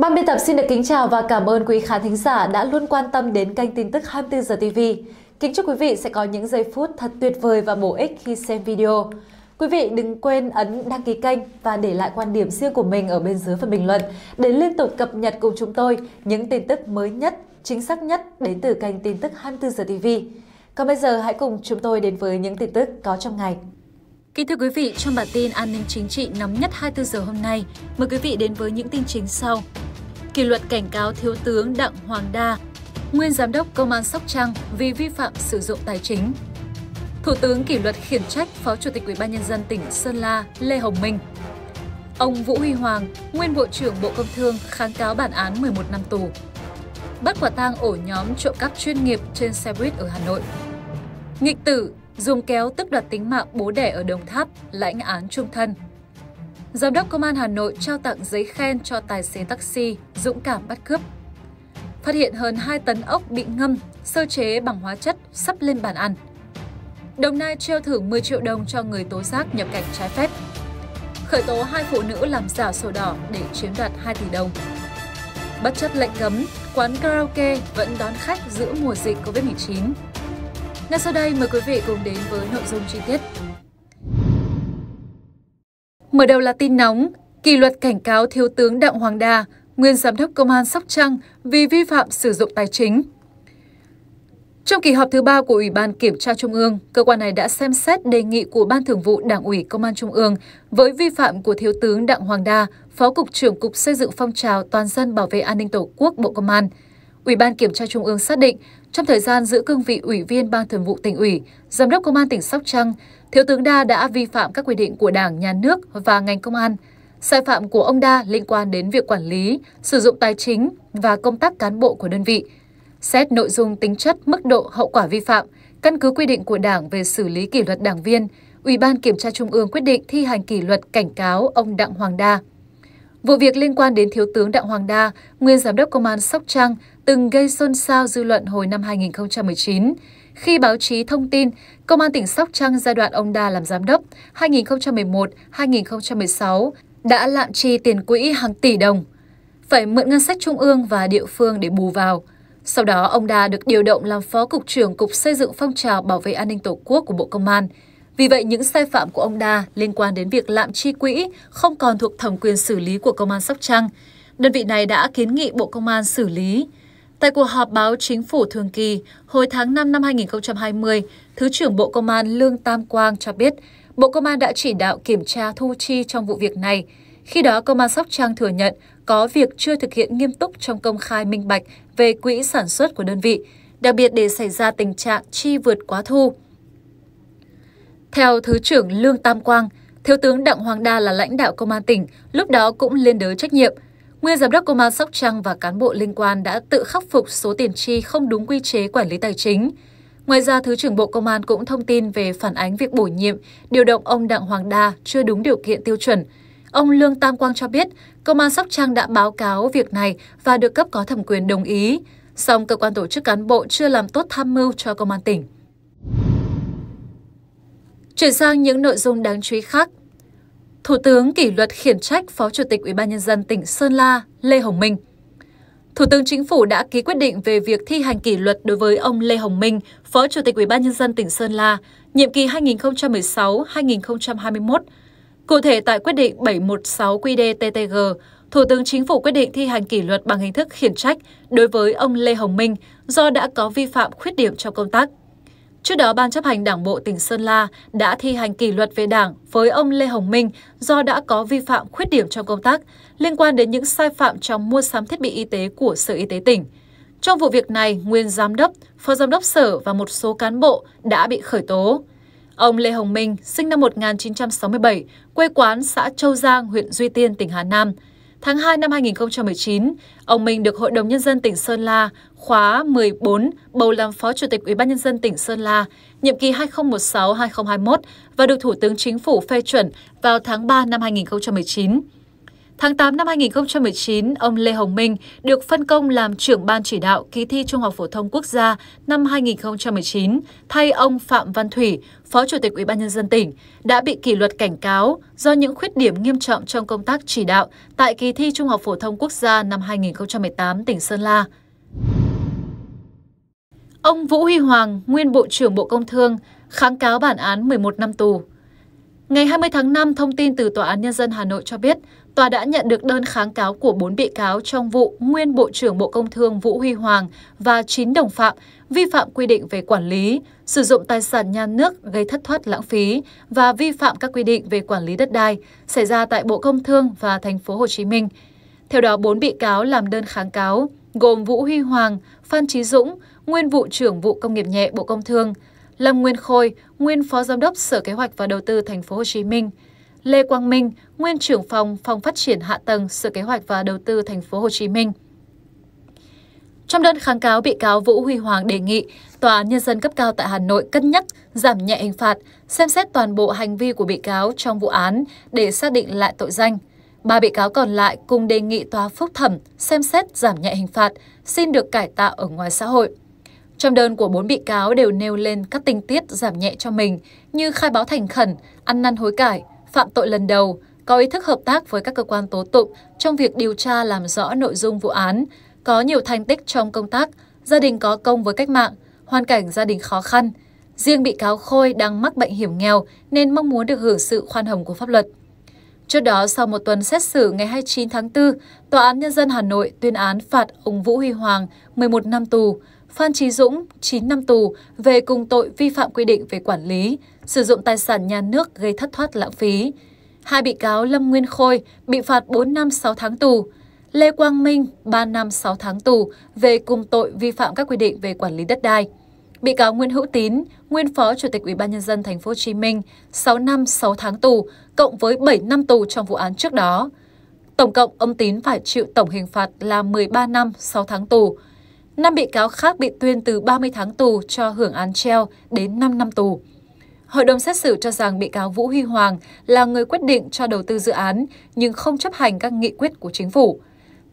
Ban biên tập xin được kính chào và cảm ơn quý khán thính giả đã luôn quan tâm đến kênh tin tức 24 giờ TV. Kính chúc quý vị sẽ có những giây phút thật tuyệt vời và bổ ích khi xem video. Quý vị đừng quên ấn đăng ký kênh và để lại quan điểm riêng của mình ở bên dưới phần bình luận để liên tục cập nhật cùng chúng tôi những tin tức mới nhất, chính xác nhất đến từ kênh tin tức 24 giờ TV. Còn bây giờ hãy cùng chúng tôi đến với những tin tức có trong ngày. Kính thưa quý vị, trong bản tin an ninh chính trị nóng nhất 24 giờ hôm nay, mời quý vị đến với những tin chính sau kỷ luật cảnh cáo Thiếu tướng Đặng Hoàng Đa, nguyên giám đốc Công an Sóc Trăng vì vi phạm sử dụng tài chính. Thủ tướng kỷ luật khiển trách Phó Chủ tịch UBND tỉnh Sơn La Lê Hồng Minh. Ông Vũ Huy Hoàng, nguyên Bộ trưởng Bộ Công Thương kháng cáo bản án 11 năm tù. Bắt quả tang ổ nhóm trộm cắp chuyên nghiệp trên xe buýt ở Hà Nội. Nghịch tử dùng kéo tức đoạt tính mạng bố đẻ ở Đồng Tháp lãnh án trung thân. Giám đốc Công an Hà Nội trao tặng giấy khen cho tài xế taxi dũng cảm bắt cướp. Phát hiện hơn 2 tấn ốc bị ngâm, sơ chế bằng hóa chất sắp lên bàn ăn. Đồng Nai treo thưởng 10 triệu đồng cho người tố giác nhập cảnh trái phép. Khởi tố hai phụ nữ làm giả sổ đỏ để chiếm đoạt 2 tỷ đồng. Bất chấp lệnh cấm, quán karaoke vẫn đón khách giữa mùa dịch Covid-19. Ngay sau đây mời quý vị cùng đến với nội dung chi tiết. Mở đầu là tin nóng, kỷ luật cảnh cáo Thiếu tướng Đặng Hoàng Đa, nguyên giám đốc công an Sóc Trăng vì vi phạm sử dụng tài chính. Trong kỳ họp thứ ba của Ủy ban Kiểm tra Trung ương, cơ quan này đã xem xét đề nghị của Ban Thường vụ Đảng ủy Công an Trung ương với vi phạm của Thiếu tướng Đặng Hoàng Đa, Phó Cục trưởng Cục Xây dựng Phong trào Toàn dân Bảo vệ An ninh Tổ quốc Bộ Công an. Ủy ban Kiểm tra Trung ương xác định trong thời gian giữ cương vị Ủy viên Ban Thường vụ tỉnh ủy, Giám đốc Công an tỉnh Sóc Trăng, Thiếu tướng Đa đã vi phạm các quy định của Đảng, Nhà nước và ngành công an. Sai phạm của ông Đa liên quan đến việc quản lý, sử dụng tài chính và công tác cán bộ của đơn vị. Xét nội dung tính chất, mức độ, hậu quả vi phạm, căn cứ quy định của Đảng về xử lý kỷ luật đảng viên, Ủy ban Kiểm tra Trung ương quyết định thi hành kỷ luật cảnh cáo ông Đặng Hoàng Đa. Vụ việc liên quan đến Thiếu tướng Đặng Hoàng Đa, nguyên Giám đốc Công an Sóc Trăng, từng gây xôn xao dư luận hồi năm 2019 khi báo chí thông tin Công an tỉnh Sóc Trăng giai đoạn ông Đa làm giám đốc 2011-2016 đã lạm chi tiền quỹ hàng tỷ đồng, phải mượn ngân sách trung ương và địa phương để bù vào. Sau đó, ông Đa được điều động làm Phó Cục trưởng Cục Xây dựng Phong trào Bảo vệ An ninh Tổ quốc của Bộ Công an. Vì vậy, những sai phạm của ông Đa liên quan đến việc lạm chi quỹ không còn thuộc thẩm quyền xử lý của Công an Sóc Trăng. Đơn vị này đã kiến nghị Bộ Công an xử lý. Tại cuộc họp báo chính phủ thường kỳ hồi tháng 5 năm 2020, Thứ trưởng Bộ Công an Lương Tam Quang cho biết Bộ Công an đã chỉ đạo kiểm tra thu chi trong vụ việc này. Khi đó, Công an Sóc Trăng thừa nhận có việc chưa thực hiện nghiêm túc trong công khai minh bạch về quỹ sản xuất của đơn vị, đặc biệt để xảy ra tình trạng chi vượt quá thu. Theo Thứ trưởng Lương Tam Quang, Thiếu tướng Đặng Hoàng Đa là lãnh đạo công an tỉnh, lúc đó cũng liên đới trách nhiệm – Nguyên Giám đốc Công an Sóc Trăng và cán bộ liên quan đã tự khắc phục số tiền chi không đúng quy chế quản lý tài chính. Ngoài ra, Thứ trưởng Bộ Công an cũng thông tin về phản ánh việc bổ nhiệm, điều động ông Đặng Hoàng Đa chưa đúng điều kiện tiêu chuẩn. Ông Lương Tam Quang cho biết, Công an Sóc Trăng đã báo cáo việc này và được cấp có thẩm quyền đồng ý. Song cơ quan tổ chức cán bộ chưa làm tốt tham mưu cho Công an tỉnh. Chuyển sang những nội dung đáng chú ý khác, Thủ tướng kỷ luật khiển trách Phó Chủ tịch Ủy ban nhân dân tỉnh Sơn La Lê Hồng Minh. Thủ tướng Chính phủ đã ký quyết định về việc thi hành kỷ luật đối với ông Lê Hồng Minh, Phó Chủ tịch Ủy ban nhân dân tỉnh Sơn La, nhiệm kỳ 2016-2021. Cụ thể tại quyết định 716/QĐ-TTG, Thủ tướng Chính phủ quyết định thi hành kỷ luật bằng hình thức khiển trách đối với ông Lê Hồng Minh do đã có vi phạm khuyết điểm trong công tác. Trước đó, Ban chấp hành Đảng bộ tỉnh Sơn La đã thi hành kỷ luật về Đảng với ông Lê Hồng Minh do đã có vi phạm khuyết điểm trong công tác liên quan đến những sai phạm trong mua sắm thiết bị y tế của Sở Y tế tỉnh. Trong vụ việc này, nguyên giám đốc, phó giám đốc sở và một số cán bộ đã bị khởi tố. Ông Lê Hồng Minh, sinh năm 1967, quê quán xã Châu Giang, huyện Duy Tiên, tỉnh Hà Nam, Tháng 2 năm 2019, ông Minh được Hội đồng Nhân dân tỉnh Sơn La khóa 14 bầu làm Phó Chủ tịch Ủy ban Nhân dân tỉnh Sơn La, nhiệm kỳ 2016-2021 và được Thủ tướng Chính phủ phê chuẩn vào tháng 3 năm 2019. Tháng 8 năm 2019, ông Lê Hồng Minh được phân công làm trưởng ban chỉ đạo kỳ thi Trung học phổ thông quốc gia năm 2019 thay ông Phạm Văn Thủy, Phó Chủ tịch Ủy ban nhân dân tỉnh, đã bị kỷ luật cảnh cáo do những khuyết điểm nghiêm trọng trong công tác chỉ đạo tại kỳ thi Trung học phổ thông quốc gia năm 2018 tỉnh Sơn La. Ông Vũ Huy Hoàng, nguyên Bộ trưởng Bộ Công Thương, kháng cáo bản án 11 năm tù. Ngày 20 tháng 5, thông tin từ Tòa án Nhân dân Hà Nội cho biết, Tòa đã nhận được đơn kháng cáo của 4 bị cáo trong vụ nguyên Bộ trưởng Bộ Công Thương Vũ Huy Hoàng và 9 đồng phạm vi phạm quy định về quản lý, sử dụng tài sản nhà nước gây thất thoát lãng phí và vi phạm các quy định về quản lý đất đai xảy ra tại Bộ Công Thương và thành phố Hồ Chí Minh. Theo đó, 4 bị cáo làm đơn kháng cáo gồm Vũ Huy Hoàng, Phan Trí Dũng, nguyên vụ trưởng vụ công nghiệp nhẹ Bộ Công Thương, Lâm Nguyên Khôi, nguyên phó giám đốc Sở Kế hoạch và Đầu tư thành phố Hồ Chí Minh, Lê Quang Minh, nguyên trưởng phòng Phòng Phát triển Hạ tầng Sở Kế hoạch và Đầu tư Thành phố Hồ Chí Minh. Trong đơn kháng cáo, bị cáo Vũ Huy Hoàng đề nghị Tòa án Nhân dân cấp cao tại Hà Nội cân nhắc giảm nhẹ hình phạt, xem xét toàn bộ hành vi của bị cáo trong vụ án để xác định lại tội danh. Ba bị cáo còn lại cùng đề nghị tòa phúc thẩm xem xét giảm nhẹ hình phạt, xin được cải tạo ở ngoài xã hội. Trong đơn của bốn bị cáo đều nêu lên các tình tiết giảm nhẹ cho mình như khai báo thành khẩn, ăn năn hối cải, phạm tội lần đầu, có ý thức hợp tác với các cơ quan tố tụng trong việc điều tra làm rõ nội dung vụ án, có nhiều thành tích trong công tác, gia đình có công với cách mạng, hoàn cảnh gia đình khó khăn. Riêng bị cáo Khôi đang mắc bệnh hiểm nghèo nên mong muốn được hưởng sự khoan hồng của pháp luật. Trước đó, sau một tuần xét xử ngày 29 tháng 4, Tòa án Nhân dân Hà Nội tuyên án phạt ông Vũ Huy Hoàng 11 năm tù, Phan Trí Dũng 9 năm tù về cùng tội vi phạm quy định về quản lý, sử dụng tài sản nhà nước gây thất thoát lãng phí. Hai bị cáo Lâm Nguyên Khôi bị phạt 4 năm 6 tháng tù, Lê Quang Minh 3 năm 6 tháng tù về cùng tội vi phạm các quy định về quản lý đất đai. Bị cáo Nguyễn Hữu Tín, nguyên phó Chủ tịch Ủy ban nhân dân thành phố Hồ Chí Minh, 6 năm 6 tháng tù cộng với 7 năm tù trong vụ án trước đó. Tổng cộng ông Tín phải chịu tổng hình phạt là 13 năm 6 tháng tù, 5 bị cáo khác bị tuyên từ 30 tháng tù cho hưởng án treo đến 5 năm tù. Hội đồng xét xử cho rằng bị cáo Vũ Huy Hoàng là người quyết định cho đầu tư dự án nhưng không chấp hành các nghị quyết của chính phủ.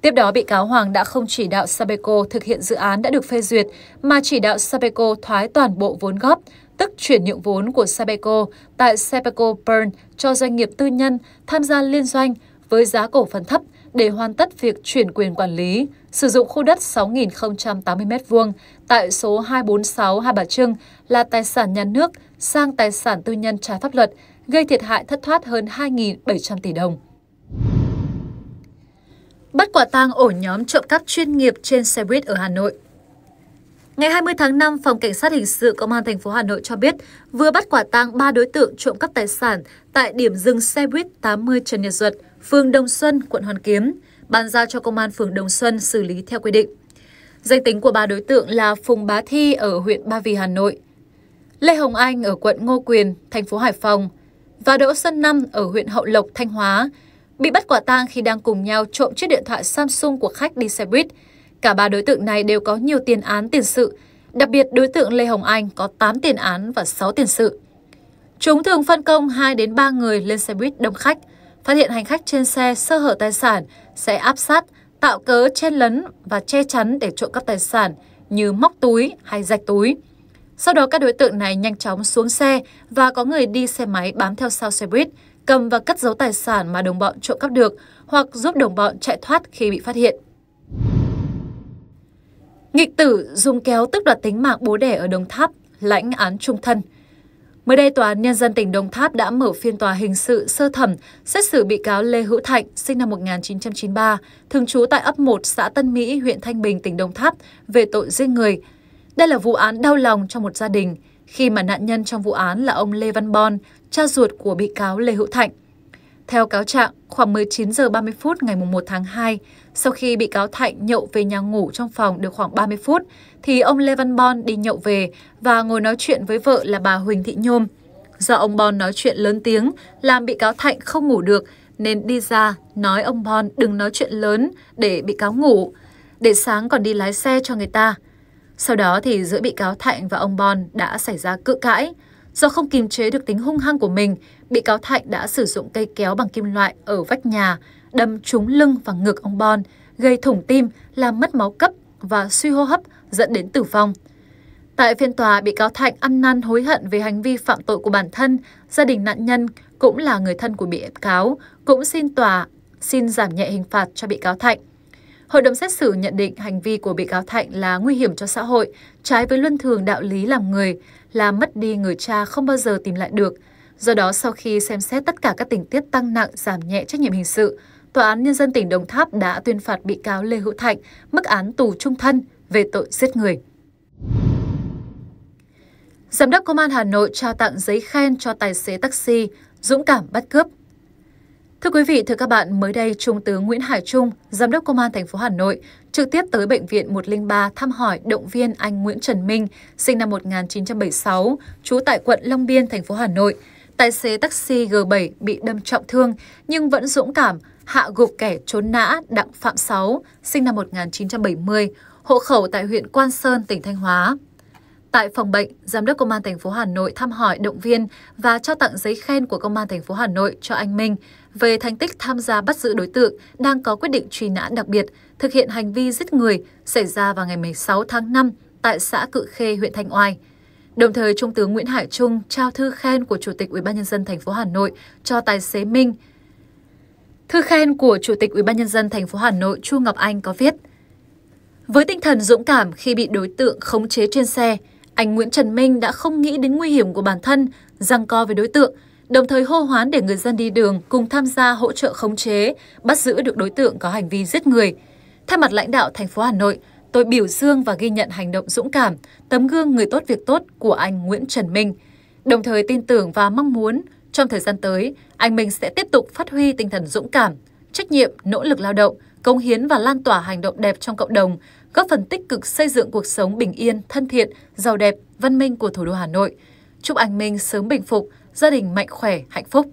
Tiếp đó, bị cáo Hoàng đã không chỉ đạo Sabeco thực hiện dự án đã được phê duyệt, mà chỉ đạo Sabeco thoái toàn bộ vốn góp, tức chuyển nhượng vốn của Sabeco tại Sabeco Burn cho doanh nghiệp tư nhân tham gia liên doanh với giá cổ phần thấp – để hoàn tất việc chuyển quyền quản lý, sử dụng khu đất 6.080 m2 tại số 246 Hai Bà Trưng là tài sản nhà nước sang tài sản tư nhân trái pháp luật, gây thiệt hại thất thoát hơn 2.700 tỷ đồng. Bắt quả tang ổ nhóm trộm cắp chuyên nghiệp trên xe buýt ở Hà Nội. Ngày 20 tháng 5, Phòng Cảnh sát Hình sự Công an thành phố Hà Nội cho biết vừa bắt quả tang 3 đối tượng trộm cắp tài sản tại điểm dừng xe buýt 80 Trần Nhật Duật phường Đồng Xuân, quận Hoàn Kiếm, bàn giao cho công an phường Đồng Xuân xử lý theo quy định. Danh tính của ba đối tượng là Phùng Bá Thi ở huyện Ba Vì, Hà Nội, Lê Hồng Anh ở quận Ngô Quyền, thành phố Hải Phòng và Đỗ Xuân Năm ở huyện Hậu Lộc, Thanh Hóa bị bắt quả tang khi đang cùng nhau trộm chiếc điện thoại Samsung của khách đi xe buýt. Cả ba đối tượng này đều có nhiều tiền án tiền sự, đặc biệt đối tượng Lê Hồng Anh có 8 tiền án và 6 tiền sự. Chúng thường phân công 2 đến 3 người lên xe buýt đông khách – phát hiện hành khách trên xe sơ hở tài sản sẽ áp sát, tạo cớ chen lấn và che chắn để trộm cắp tài sản như móc túi hay rạch túi. Sau đó các đối tượng này nhanh chóng xuống xe và có người đi xe máy bám theo sau xe buýt, cầm và cất giấu tài sản mà đồng bọn trộm cắp được hoặc giúp đồng bọn chạy thoát khi bị phát hiện. Nghịch tử dùng kéo tức đoạt tính mạng bố đẻ ở Đồng Tháp, lãnh án trung thân – Mới đây, Tòa án Nhân dân tỉnh Đồng Tháp đã mở phiên tòa hình sự sơ thẩm xét xử bị cáo Lê Hữu Thạnh, sinh năm 1993, thường trú tại ấp 1 xã Tân Mỹ, huyện Thanh Bình, tỉnh Đồng Tháp, về tội giết người. Đây là vụ án đau lòng cho một gia đình, khi mà nạn nhân trong vụ án là ông Lê Văn Bon, cha ruột của bị cáo Lê Hữu Thạnh. Theo cáo trạng, khoảng 19 giờ 30 phút ngày 1 tháng 2, sau khi bị cáo Thạnh nhậu về nhà ngủ trong phòng được khoảng 30 phút, thì ông Lê Văn Bon đi nhậu về và ngồi nói chuyện với vợ là bà Huỳnh Thị Nhôm. Do ông Bon nói chuyện lớn tiếng, làm bị cáo Thạnh không ngủ được, nên đi ra nói ông Bon đừng nói chuyện lớn để bị cáo ngủ, để sáng còn đi lái xe cho người ta. Sau đó thì giữa bị cáo Thạnh và ông Bon đã xảy ra cự cãi. Do không kiềm chế được tính hung hăng của mình, bị cáo Thạnh đã sử dụng cây kéo bằng kim loại ở vách nhà đâm trúng lưng và ngực ông Bon, gây thủng tim, làm mất máu cấp và suy hô hấp dẫn đến tử vong. Tại phiên tòa, bị cáo Thạnh ăn năn hối hận về hành vi phạm tội của bản thân, gia đình nạn nhân cũng là người thân của bị cáo, cũng xin tòa xin giảm nhẹ hình phạt cho bị cáo Thạnh. Hội đồng xét xử nhận định hành vi của bị cáo Thạnh là nguy hiểm cho xã hội, trái với luân thường đạo lý làm người, là mất đi người cha không bao giờ tìm lại được. Do đó, sau khi xem xét tất cả các tình tiết tăng nặng giảm nhẹ trách nhiệm hình sự, Tòa án Nhân dân tỉnh Đồng Tháp đã tuyên phạt bị cáo Lê Hữu Thạnh mức án tù trung thân về tội giết người. Giám đốc Công an Hà Nội trao tặng giấy khen cho tài xế taxi dũng cảm bắt cướp. Thưa quý vị, thưa các bạn, mới đây Trung tướng Nguyễn Hải Trung, Giám đốc Công an thành phố Hà Nội, trực tiếp tới Bệnh viện 103 thăm hỏi động viên anh Nguyễn Trần Minh, sinh năm 1976, trú tại quận Long Biên, thành phố Hà Nội. Tài xế taxi G7 bị đâm trọng thương nhưng vẫn dũng cảm hạ gục kẻ trốn nã Đặng Phạm Sáu, sinh năm 1970, hộ khẩu tại huyện Quan Sơn, tỉnh Thanh Hóa. Tại phòng bệnh, Giám đốc Công an thành phố Hà Nội thăm hỏi động viên và cho tặng giấy khen của Công an thành phố Hà Nội cho anh Minh về thành tích tham gia bắt giữ đối tượng đang có quyết định truy nã đặc biệt thực hiện hành vi giết người xảy ra vào ngày 16 tháng 5 tại xã Cự Khê, huyện Thanh Oai. Đồng thời, Trung tướng Nguyễn Hải Trung trao thư khen của Chủ tịch UBND thành phố Hà Nội cho tài xế Minh, Thư khen của Chủ tịch UBND thành phố Hà Nội Chu Ngọc Anh có viết Với tinh thần dũng cảm khi bị đối tượng khống chế trên xe, anh Nguyễn Trần Minh đã không nghĩ đến nguy hiểm của bản thân, răng co với đối tượng, đồng thời hô hoán để người dân đi đường cùng tham gia hỗ trợ khống chế, bắt giữ được đối tượng có hành vi giết người. Thay mặt lãnh đạo thành phố Hà Nội, tôi biểu dương và ghi nhận hành động dũng cảm, tấm gương người tốt việc tốt của anh Nguyễn Trần Minh, đồng thời tin tưởng và mong muốn trong thời gian tới, anh Minh sẽ tiếp tục phát huy tinh thần dũng cảm, trách nhiệm, nỗ lực lao động, cống hiến và lan tỏa hành động đẹp trong cộng đồng, góp phần tích cực xây dựng cuộc sống bình yên, thân thiện, giàu đẹp, văn minh của thủ đô Hà Nội. Chúc anh Minh sớm bình phục, gia đình mạnh khỏe, hạnh phúc.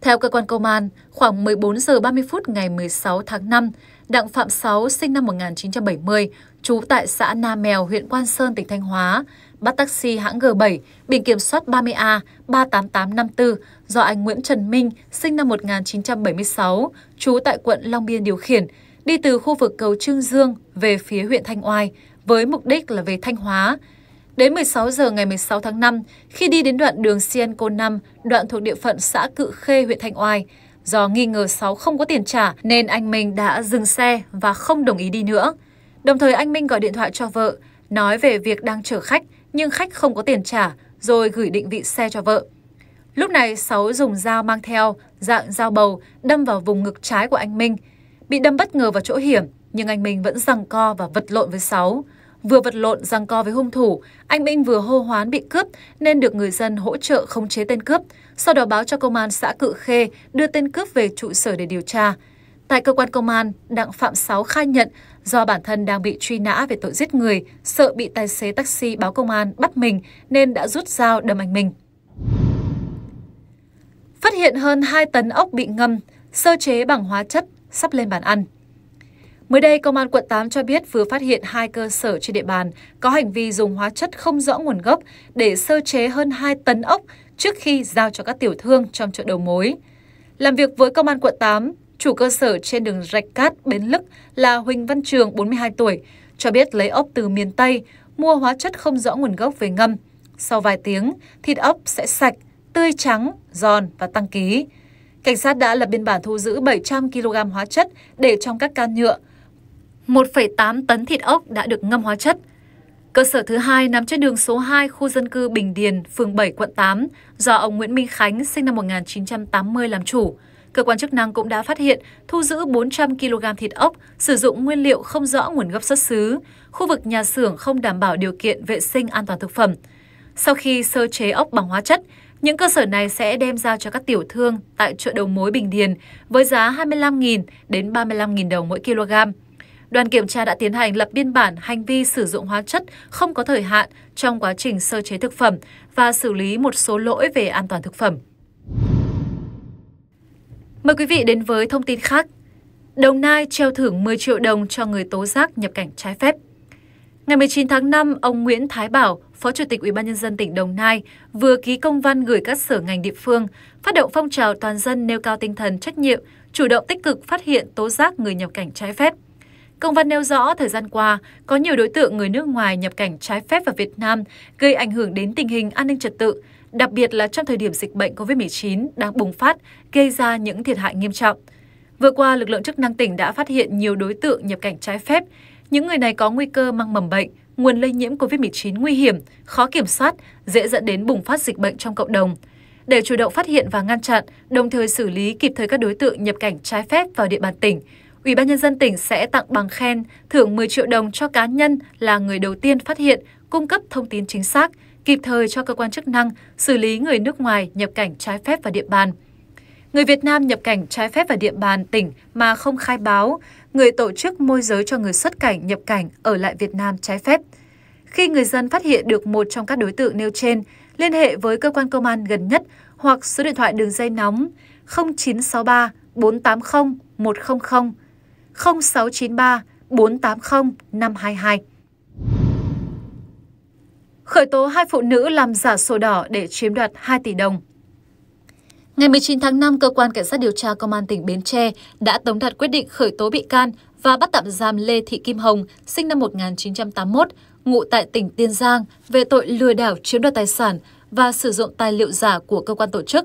Theo cơ quan công an, khoảng 14 giờ 30 phút ngày 16 tháng 5, Đặng Phạm Sáu sinh năm 1970, trú tại xã Na Mèo, huyện Quan Sơn, tỉnh Thanh Hóa, bắt taxi hãng G7 biển kiểm soát 30A 38854 do anh Nguyễn Trần Minh, sinh năm 1976, trú tại quận Long Biên điều khiển, đi từ khu vực cầu Trương Dương về phía huyện Thanh Oai với mục đích là về Thanh Hóa. Đến 16 giờ ngày 16 tháng 5, khi đi đến đoạn đường Cienco 5, đoạn thuộc địa phận xã Cự Khê, huyện Thanh Oai, do nghi ngờ Sáu không có tiền trả nên anh Minh đã dừng xe và không đồng ý đi nữa. Đồng thời anh Minh gọi điện thoại cho vợ, nói về việc đang chở khách nhưng khách không có tiền trả rồi gửi định vị xe cho vợ. Lúc này Sáu dùng dao mang theo, dạng dao bầu, đâm vào vùng ngực trái của anh Minh. Bị đâm bất ngờ vào chỗ hiểm, nhưng anh Minh vẫn giằng co và vật lộn với Sáu. Vừa vật lộn giằng co với hung thủ, anh Minh vừa hô hoán bị cướp nên được người dân hỗ trợ khống chế tên cướp, sau đó báo cho công an xã Cự Khê đưa tên cướp về trụ sở để điều tra. Tại cơ quan công an, Đặng Phạm Sáu khai nhận do bản thân đang bị truy nã về tội giết người, sợ bị tài xế taxi báo công an bắt mình nên đã rút dao đâm anh mình. Phát hiện hơn 2 tấn ốc bị ngâm, sơ chế bằng hóa chất sắp lên bàn ăn. Mới đây, Công an quận 8 cho biết vừa phát hiện hai cơ sở trên địa bàn có hành vi dùng hóa chất không rõ nguồn gốc để sơ chế hơn 2 tấn ốc trước khi giao cho các tiểu thương trong chợ đầu mối. Làm việc với Công an quận 8, Chủ cơ sở trên đường Rạch Cát, Bến Lức là Huỳnh Văn Trường, 42 tuổi, cho biết lấy ốc từ miền Tây, mua hóa chất không rõ nguồn gốc về ngâm. Sau vài tiếng, thịt ốc sẽ sạch, tươi trắng, giòn và tăng ký. Cảnh sát đã lập biên bản thu giữ 700 kg hóa chất để trong các can nhựa. 1,8 tấn thịt ốc đã được ngâm hóa chất. Cơ sở thứ hai nằm trên đường số 2 khu dân cư Bình Điền, phường 7, quận 8, do ông Nguyễn Minh Khánh sinh năm 1980 làm chủ. Cơ quan chức năng cũng đã phát hiện thu giữ 400 kg thịt ốc sử dụng nguyên liệu không rõ nguồn gốc xuất xứ, khu vực nhà xưởng không đảm bảo điều kiện vệ sinh an toàn thực phẩm. Sau khi sơ chế ốc bằng hóa chất, những cơ sở này sẽ đem giao cho các tiểu thương tại chợ đầu mối Bình Điền với giá 25.000 đến 35.000 đồng mỗi kg. Đoàn kiểm tra đã tiến hành lập biên bản hành vi sử dụng hóa chất không có thời hạn trong quá trình sơ chế thực phẩm và xử lý một số lỗi về an toàn thực phẩm. Mời quý vị đến với thông tin khác. Đồng Nai treo thưởng 10 triệu đồng cho người tố giác nhập cảnh trái phép. Ngày 19 tháng 5, ông Nguyễn Thái Bảo, Phó Chủ tịch Ủy ban Nhân dân tỉnh Đồng Nai, vừa ký công văn gửi các sở ngành địa phương, phát động phong trào toàn dân nêu cao tinh thần trách nhiệm, chủ động tích cực phát hiện tố giác người nhập cảnh trái phép. Công văn nêu rõ thời gian qua, có nhiều đối tượng người nước ngoài nhập cảnh trái phép vào Việt Nam gây ảnh hưởng đến tình hình an ninh trật tự, đặc biệt là trong thời điểm dịch bệnh COVID-19 đang bùng phát, gây ra những thiệt hại nghiêm trọng. Vừa qua, lực lượng chức năng tỉnh đã phát hiện nhiều đối tượng nhập cảnh trái phép. Những người này có nguy cơ mang mầm bệnh, nguồn lây nhiễm COVID-19 nguy hiểm, khó kiểm soát, dễ dẫn đến bùng phát dịch bệnh trong cộng đồng. Để chủ động phát hiện và ngăn chặn, đồng thời xử lý kịp thời các đối tượng nhập cảnh trái phép vào địa bàn tỉnh, Ủy ban nhân dân tỉnh sẽ tặng bằng khen, thưởng 10 triệu đồng cho cá nhân là người đầu tiên phát hiện, cung cấp thông tin chính xác, kịp thời cho cơ quan chức năng xử lý người nước ngoài nhập cảnh trái phép vào địa bàn. Người Việt Nam nhập cảnh trái phép vào địa bàn tỉnh mà không khai báo, người tổ chức môi giới cho người xuất cảnh nhập cảnh ở lại Việt Nam trái phép. Khi người dân phát hiện được một trong các đối tượng nêu trên, liên hệ với cơ quan công an gần nhất hoặc số điện thoại đường dây nóng 0963 480 100 0693 480 522 khởi tố hai phụ nữ làm giả sổ đỏ để chiếm đoạt 2 tỷ đồng. Ngày 19 tháng 5, Cơ quan Cảnh sát điều tra Công an tỉnh Bến Tre đã tống đạt quyết định khởi tố bị can và bắt tạm giam Lê Thị Kim Hồng, sinh năm 1981, ngụ tại tỉnh Tiên Giang, về tội lừa đảo chiếm đoạt tài sản và sử dụng tài liệu giả của cơ quan tổ chức.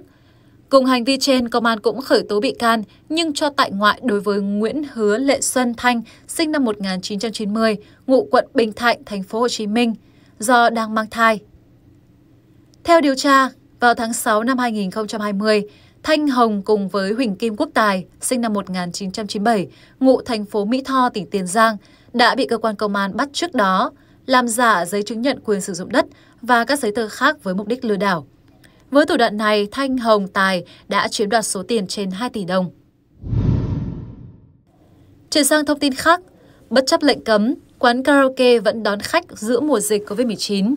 Cùng hành vi trên, công an cũng khởi tố bị can nhưng cho tại ngoại đối với Nguyễn Hứa Lệ Xuân Thanh, sinh năm 1990, ngụ quận Bình Thạnh, thành phố Hồ Chí Minh do đang mang thai. Theo điều tra, vào tháng 6 năm 2020, Thanh Hồng cùng với Huỳnh Kim Quốc Tài, sinh năm 1997, ngụ thành phố Mỹ Tho, tỉnh Tiền Giang, đã bị cơ quan công an bắt trước đó, làm giả giấy chứng nhận quyền sử dụng đất và các giấy tờ khác với mục đích lừa đảo. Với thủ đoạn này, Thanh Hồng Tài đã chiếm đoạt số tiền trên 2 tỷ đồng. Chuyển sang thông tin khác, bất chấp lệnh cấm, quán karaoke vẫn đón khách giữa mùa dịch COVID-19.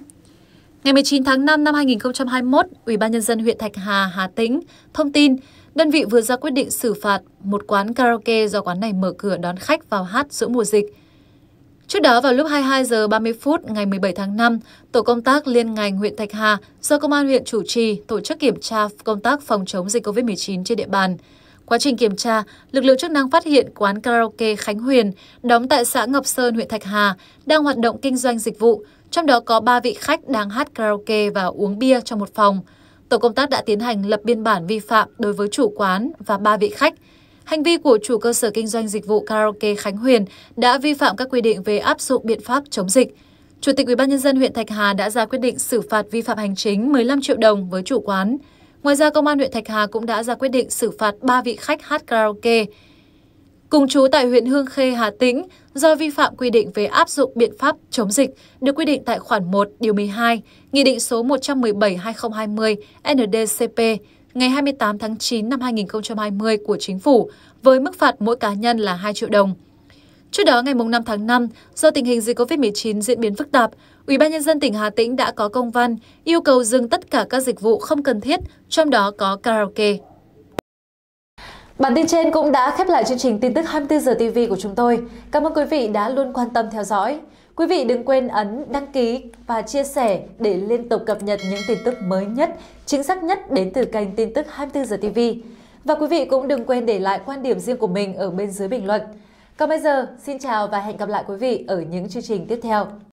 Ngày 19 tháng 5 năm 2021, Ủy ban nhân dân huyện Thạch Hà, Hà Tĩnh thông tin đơn vị vừa ra quyết định xử phạt một quán karaoke do quán này mở cửa đón khách vào hát giữa mùa dịch. Trước đó vào lúc 22 giờ 30 phút ngày 17 tháng 5, tổ công tác liên ngành huyện Thạch Hà do công an huyện chủ trì tổ chức kiểm tra công tác phòng chống dịch COVID-19 trên địa bàn. Quá trình kiểm tra, lực lượng chức năng phát hiện quán karaoke Khánh Huyền, đóng tại xã Ngọc Sơn, huyện Thạch Hà, đang hoạt động kinh doanh dịch vụ, trong đó có 3 vị khách đang hát karaoke và uống bia trong một phòng. Tổ công tác đã tiến hành lập biên bản vi phạm đối với chủ quán và 3 vị khách. Hành vi của chủ cơ sở kinh doanh dịch vụ karaoke Khánh Huyền đã vi phạm các quy định về áp dụng biện pháp chống dịch. Chủ tịch UBND huyện Thạch Hà đã ra quyết định xử phạt vi phạm hành chính 15 triệu đồng với chủ quán. Ngoài ra, Công an huyện Thạch Hà cũng đã ra quyết định xử phạt 3 vị khách hát karaoke cùng chú tại huyện Hương Khê, Hà Tĩnh do vi phạm quy định về áp dụng biện pháp chống dịch được quy định tại khoản 1, điều 12, Nghị định số 117-2020 NDCP ngày 28 tháng 9 năm 2020 của Chính phủ với mức phạt mỗi cá nhân là 2 triệu đồng. Trước đó, ngày 5 tháng 5, do tình hình dịch COVID-19 diễn biến phức tạp, Ủy ban nhân dân tỉnh Hà Tĩnh đã có công văn yêu cầu dừng tất cả các dịch vụ không cần thiết, trong đó có karaoke. Bản tin trên cũng đã khép lại chương trình tin tức 24 giờ TV của chúng tôi. Cảm ơn quý vị đã luôn quan tâm theo dõi. Quý vị đừng quên ấn đăng ký và chia sẻ để liên tục cập nhật những tin tức mới nhất, chính xác nhất đến từ kênh tin tức 24 giờ TV. Và quý vị cũng đừng quên để lại quan điểm riêng của mình ở bên dưới bình luận. Còn bây giờ, xin chào và hẹn gặp lại quý vị ở những chương trình tiếp theo.